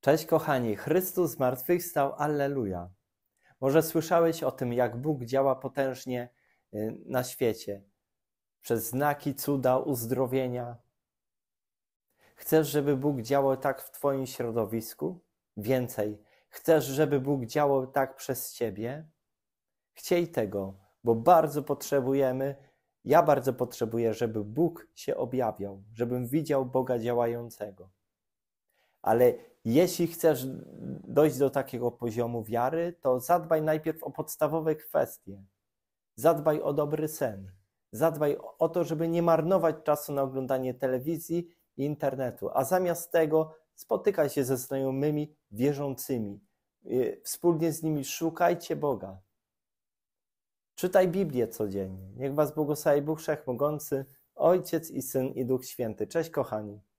Cześć kochani, Chrystus zmartwychwstał, alleluja. Może słyszałeś o tym, jak Bóg działa potężnie y, na świecie przez znaki, cuda, uzdrowienia. Chcesz, żeby Bóg działał tak w Twoim środowisku? Więcej, chcesz, żeby Bóg działał tak przez Ciebie? Chciej tego, bo bardzo potrzebujemy, ja bardzo potrzebuję, żeby Bóg się objawiał, żebym widział Boga działającego. Ale jeśli chcesz dojść do takiego poziomu wiary, to zadbaj najpierw o podstawowe kwestie. Zadbaj o dobry sen. Zadbaj o to, żeby nie marnować czasu na oglądanie telewizji i internetu, a zamiast tego spotykaj się ze znajomymi wierzącymi. Y, wspólnie z nimi szukajcie Boga. Czytaj Biblię codziennie. Niech Was błogosławi Bóg Wszechmogący, Ojciec i Syn i Duch Święty. Cześć kochani.